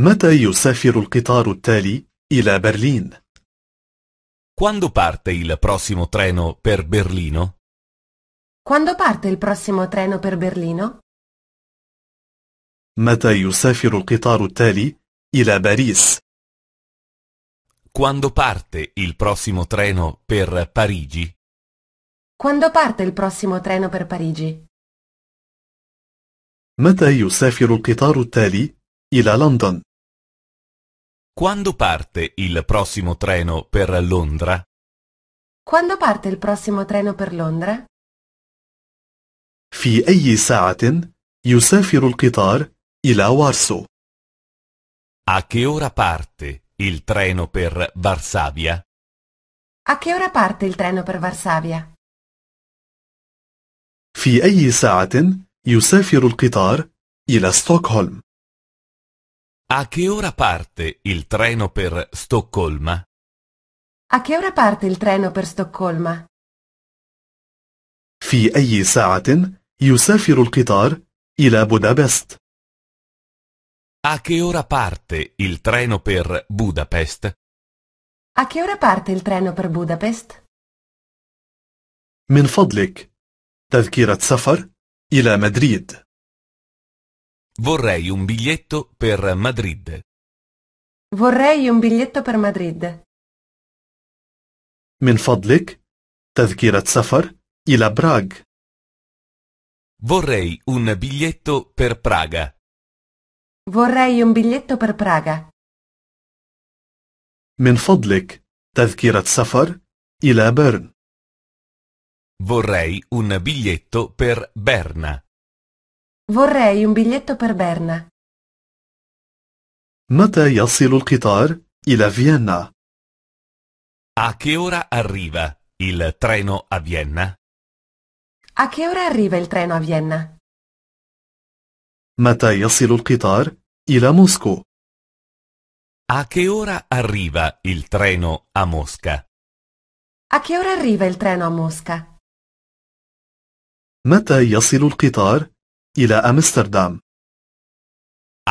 متى يسافر القطار التالي إلى برلين؟ Quando parte il prossimo treno per Berlino? Quando parte il prossimo treno per Berlino? متى يسافر القطار التالي إلى باريس؟ Quando parte il prossimo treno per Parigi? Quando parte il prossimo treno per Parigi? متى يسافر القطار التالي إلى لندن؟ quando parte il prossimo treno per Londra? Quando parte il prossimo treno per Londra? في أي ساعة يسافر القطار إلى وارسو؟ A che ora parte il treno per Varsavia? A che ora parte il treno per Varsavia? في أي ساعة يسافر القطار إلى ستوكهولم؟ A che ora parte il treno per Stoccolma? A che ora parte il treno per Stoccolma? في أي ساعة يسافر القطار إلى بودابست؟ A che ora parte il treno per Budapest? A che ora parte il treno per Budapest? من فضلك تذكرة سفر إلى مدريد Vorrei un biglietto per Madrid. Vorrei un biglietto per Madrid. من فضلك تذكرة سفر إلى براغ. Vorrei un biglietto per Praga. Vorrei un biglietto per Praga. من فضلك تذكرة سفر إلى بيرن. Vorrei un biglietto per Berna. Vorrei un biglietto per Berna. متى يصل القطار إلى فيينا؟ A che ora arriva il treno a Vienna? A che ora arriva il treno a Vienna? متى يصل القطار إلى موسكو؟ A che ora arriva il treno a Mosca? A che ora arriva il treno a Mosca? متى يصل القطار إلى أمستردام.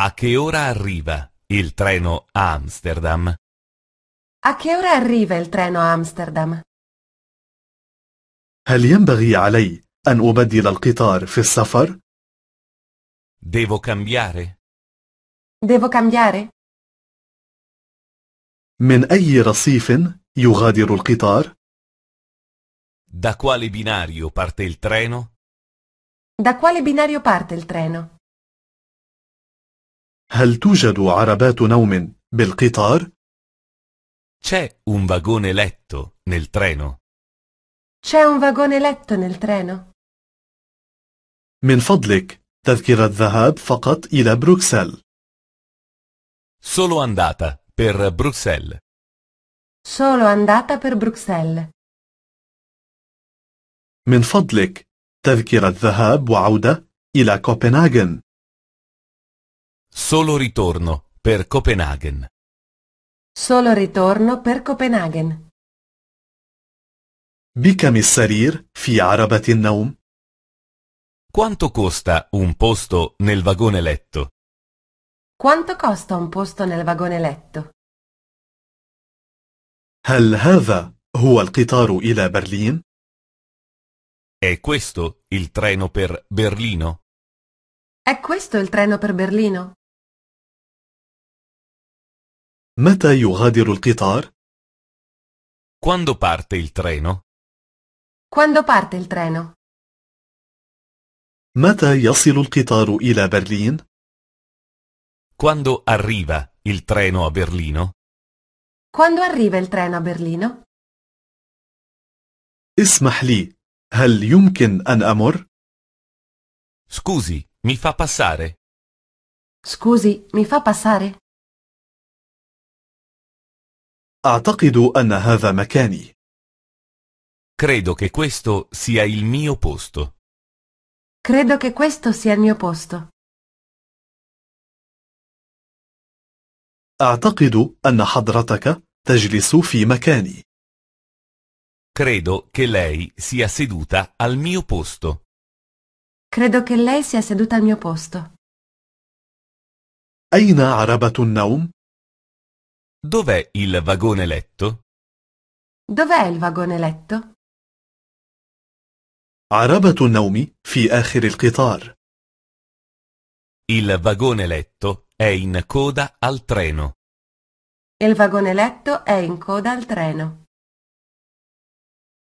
A che ora arriva il treno a Amsterdam? A che ora arriva il treno a Amsterdam? هل ينبغي علي أن أبدل القطار في السفر؟ Devo cambiare. Devo cambiare? من أي رصيف يغادر القطار؟ Da quale binario parte il treno? Da quale binario parte il treno? هل توجد عربات نوم بالقطار؟ C'è un vagone letto nel treno. C'è un vagone letto nel treno. من فضلك تذكرة ذهاب فقط إلى بروكسل. Solo andata per Bruxelles. Solo andata per Bruxelles. من فضلك تذكرة ذهاب وعودة إلى كوبنهاجن. Solo ritorno per Copenaghen. Solo ritorno per Copenaghen. بكم السرير في عربة النوم؟ Quanto costa un posto nel vagone letto? Quanto costa un posto nel vagone letto? هل هذا هو القطار إلى برلين؟ È questo il treno per Berlino? È questo il treno per Berlino? متى يغادر القطار؟ Quando parte il treno? Quando parte il treno? متى يصل القطار إلى برلين؟ Quando arriva il treno a Berlino? Quando arriva il treno a Berlino? اسمح لي هل يمكن أن أمر؟ Scusi, mi fa passare. Scusi, mi fa passare. أعتقد أن هذا مكاني. Credo che questo sia il mio posto. Credo che questo sia il mio posto. أعتقد أن حضرتك تجلس في مكاني. Credo che lei sia seduta al mio posto. Credo che lei sia seduta al mio posto. أين عربة النوم؟ Dov'è il vagone letto? Dov'è il vagone letto? عربة النوم في آخر القطار. Il vagone letto è in coda al treno. Il vagone letto è in coda al treno.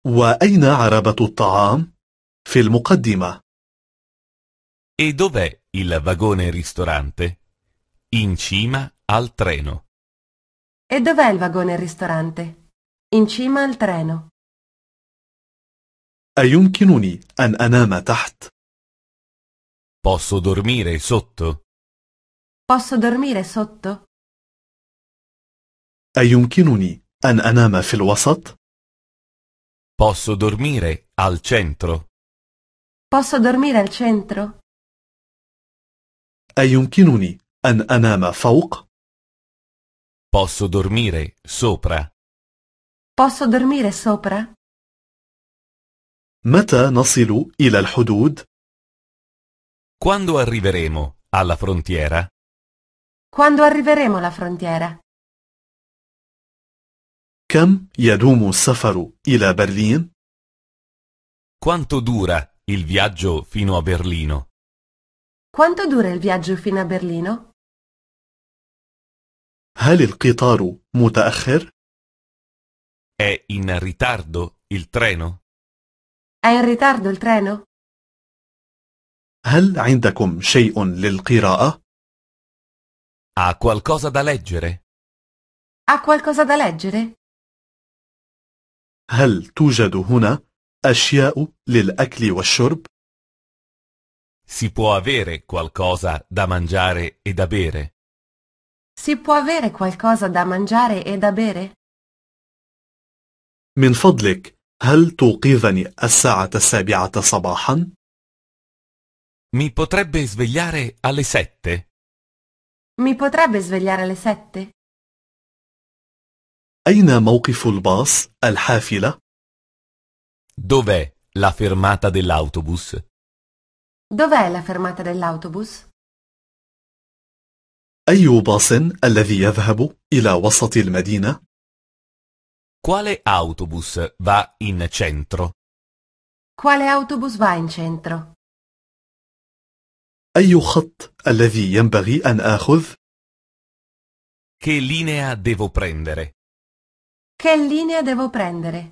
وأين عربة الطعام؟ في المقدمة. E dov'è il vagone ristorante? In cima al treno. E dov'è il vagone ristorante? In cima al treno. أيمكنني أن أنام تحت؟ Posso dormire sotto? Posso dormire sotto? أيمكنني أن أنام في الوسط؟ Posso dormire al centro? Posso dormire al centro? أيمكنني أن أنام فوق؟ Posso dormire sopra? Posso dormire sopra? متى نصل إلى الحدود؟ Quando arriveremo alla frontiera? Quando arriveremo alla frontiera? كم يدوم السفر إلى برلين؟ Quanto dura il viaggio fino a Berlino? Quanto dura il viaggio fino a Berlino? هل القطار متأخر؟ È in ritardo il treno? È in ritardo il treno? هل عندكم شيء للقراءة؟ Ha qualcosa da leggere? Ha qualcosa da leggere? هل توجد هنا أشياء للأكل والشرب؟ Si può avere qualcosa da mangiare e da bere? Si può avere qualcosa da mangiare e da bere? من فضلك هل توقظني الساعة السابعة صباحا؟ Mi potrebbe svegliare alle sette? Mi potrebbe svegliare alle sette? أين موقف الباص الحافلة؟ Dov'è la fermata dell'autobus? Dov'è la fermata dell'autobus? أي باص الذي يذهب إلى وسط المدينة؟ Quale autobus va in centro? Quale autobus va in centro? أي خط الذي ينبغي أن آخذ؟ Che linea devo prendere? Che linea devo prendere?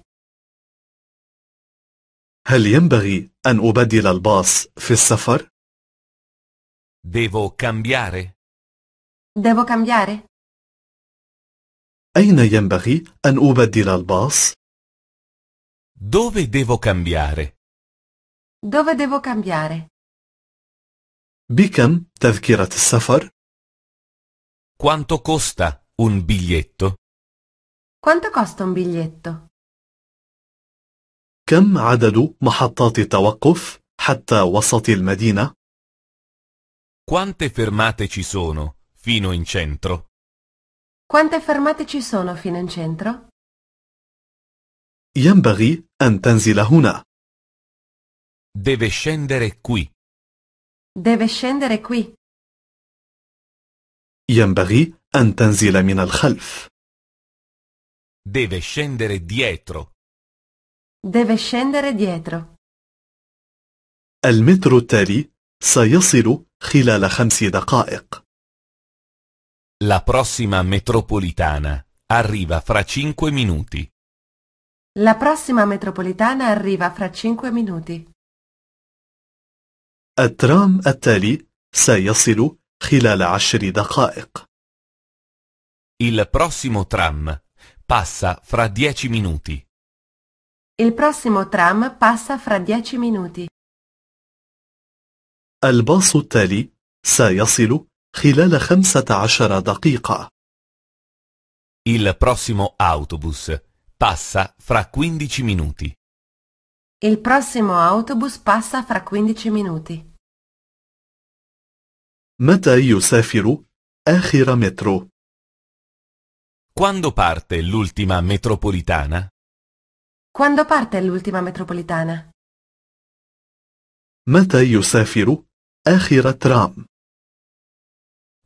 هل ينبغي أن أبدل الباص في السفر؟ Devo cambiare? Devo cambiare? أين ينبغي أن أبدل الباص؟ Dove devo cambiare? Dove devo cambiare? بكم تذكرة السفر؟ Quanto costa un biglietto? Quanto costa un biglietto? كم عدد محطات التوقف حتى وسط المدينة؟ Quante fermate ci sono fino in centro? Quante fermate ci sono fino in centro? ينبغي أن تنزل هنا. Deve scendere qui. Deve scendere qui. ينبغي أن تنزل من الخلف. Deve scendere dietro. Deve scendere dietro. Il المترو التالي سيصل خلال خمس دقائق. La prossima metropolitana arriva fra 5 minuti. La prossima metropolitana arriva fra 5 minuti. الترام التالي سيصل خلال 10 دقائق. Il prossimo tram Passa fra dieci minuti. Il prossimo tram passa fra dieci minuti. الباص التالي سيصل خلال خمسة عشر دقيقة. Il prossimo autobus passa fra quindici minuti. Il prossimo autobus passa fra 15 minuti. متى يسافر آخر مترو؟ quando parte l'ultima metropolitana? Quando parte l'ultima metropolitana? متى يسافر آخر ترام؟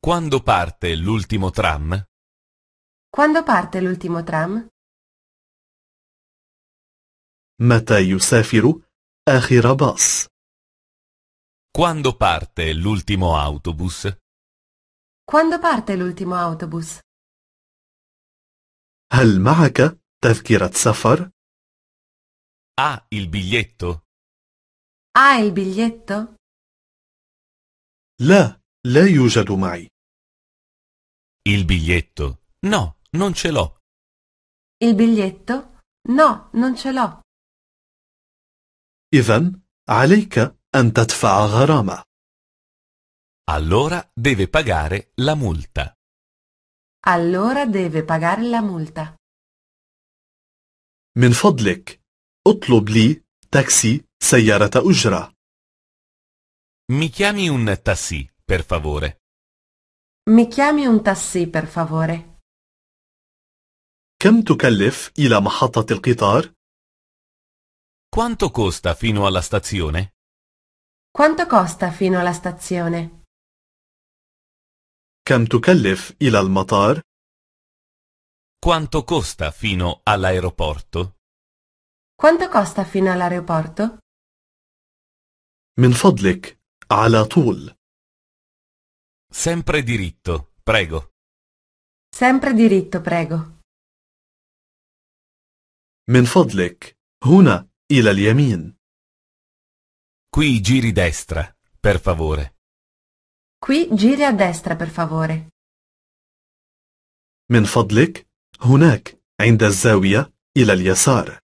Quando parte l'ultimo tram? Quando parte l'ultimo tram? متى يسافر آخر باص؟ Quando parte l'ultimo autobus? Quando parte l'ultimo autobus? هل معك تذكرة سفر؟ Ha il biglietto? Ha il biglietto? لا, لا يوجد معي. Il biglietto? No, non ce l'ho. Il biglietto? No, non ce l'ho. إذن عليك أن تدفع غرامة. Allora deve pagare la multa. Allora deve pagare la multa. من فضلك اطلب لي تاكسي سيارة أجرة. Mi chiami un taxi, per favore. Mi chiami un taxi, per favore. كم تكلف إلى محطة القطار؟ Quanto costa fino alla stazione? Quanto costa fino alla stazione? كم تكلف إلى المطار؟ Quanto costa fino all'aeroporto? Quanto costa fino all'aeroporto? من فضلك على طول Sempre diritto, prego. Sempre diritto, prego. من فضلك هنا إلى اليمين Qui giri destra, per favore. Qui giri a destra per favore. من فضلك هناك عند الزاوية إلى اليسار.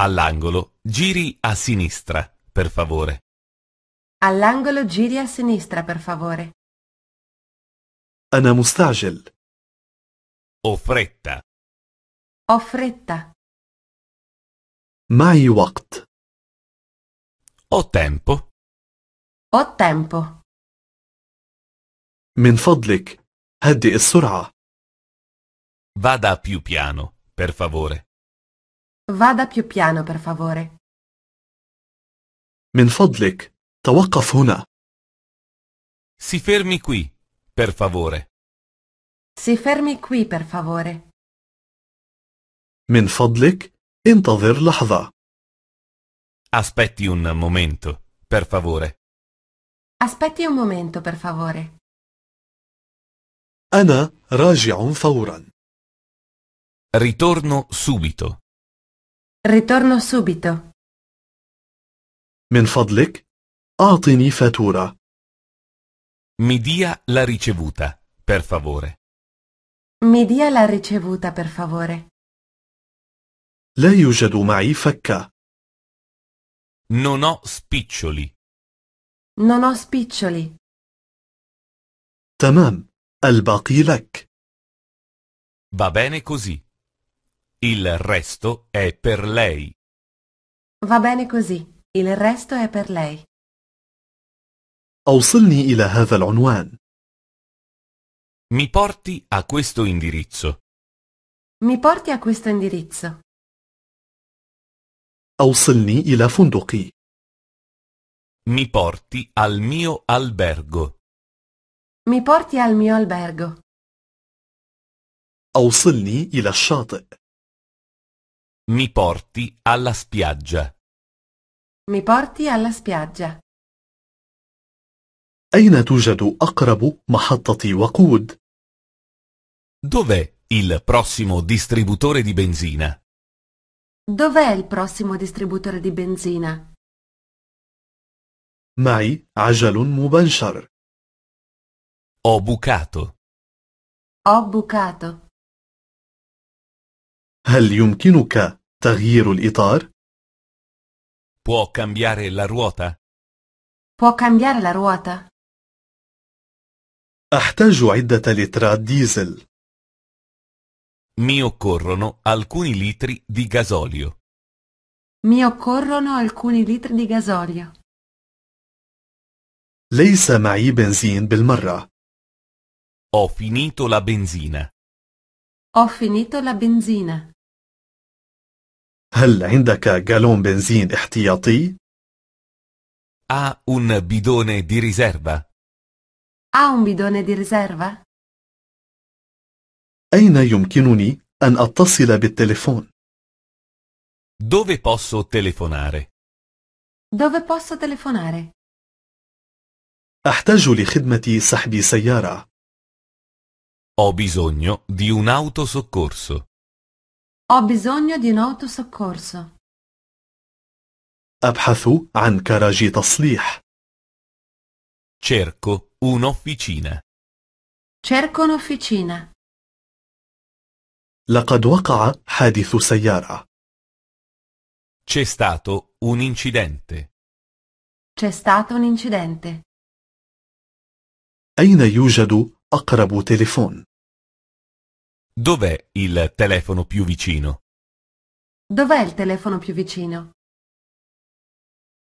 All'angolo giri a sinistra, per favore. All'angolo giri a sinistra, per favore. أنا مستعجل. Ho fretta. Ho fretta. معي وقت. Ho tempo. Ho tempo. من فضلك هدئ السرعة. Vada più piano, per favore. Vada più piano, per favore. من فضلك توقف هنا. Si fermi qui, per favore. Si fermi qui, per favore. من فضلك انتظر لحظة. Aspetti un momento, per favore. Aspetti un momento, per favore. أنا راجع فورا. Ritorno subito. Ritorno subito. من فضلك أعطني فاتورة. Mi dia la ricevuta, per favore. Mi dia la ricevuta, per favore. لا يوجد معي فكة. Non ho spiccioli. Non ho spiccioli. تمام. الباقي لك. Va bene così. Il resto è per lei. Va bene così. Il resto è per lei. أوصلني إلى هذا العنوان. Mi porti a questo indirizzo. Mi porti a questo indirizzo. أوصلني إلى فندقي. Mi porti al mio albergo. Mi porti al mio albergo. أوصلني إلى الشاطئ. Mi porti alla spiaggia. Mi porti alla spiaggia. أين توجد أقرب محطة وقود؟ Dov'è il prossimo distributore di benzina? Dov'è il prossimo distributore di benzina? معي عجل مبنشر. Ho bucato. Ho bucato. هل يمكنك تغيير الإطار؟ Può cambiare la ruota? Può cambiare la ruota. أحتاج عدة لترات ديزل. Mi occorrono alcuni litri di gasolio. Mi occorrono alcuni litri di gasolio. ليس معي بنزين بالمرة. Ho finito la benzina. Ho finito la benzina. هل عندك جالون بنزين احتياطي؟ Ha un bidone di riserva? Ha un bidone di riserva? أين يمكنني أن أتصل بالتليفون؟ Dove posso telefonare? Dove posso telefonare? أحتاج لخدمة سحب سيارة. Ho bisogno di un autosoccorso. Ho bisogno di un autosoccorso. أبحث عن كراج تصليح. Cerco un'officina. Cerco un'officina. لقد وقع حادث سيارة. C'è stato un incidente. C'è stato un incidente. أين يوجد أقرب تليفون؟ Dov'è il telefono più vicino? Dov'è il telefono più vicino?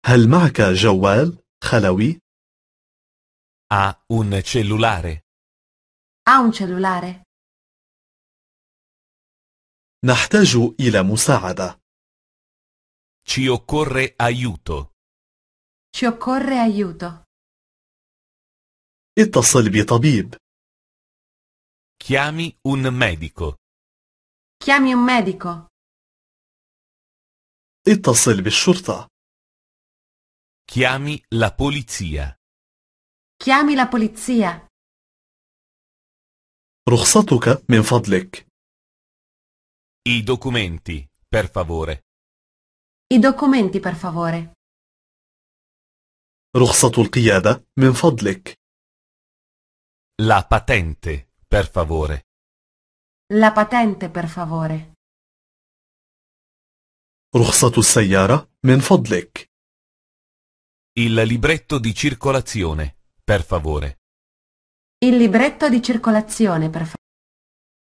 هل معك جوال خلوي؟ Ha un cellulare. Ha un cellulare. نحتاج إلى مساعدة. Ci occorre aiuto. Ci occorre aiuto. اتصل بطبيب. Chiami un medico. Chiami un medico. اتصل بالشرطة. Chiami la polizia. Chiami la polizia. رخصتك من فضلك. I documenti, per favore. I documenti, per favore. رخصة القيادة من فضلك. La patente. Per favore. La patente, per favore. Ruhsatu السيارة من فضلك. Il libretto di circolazione, per favore. Il libretto di circolazione, per favore.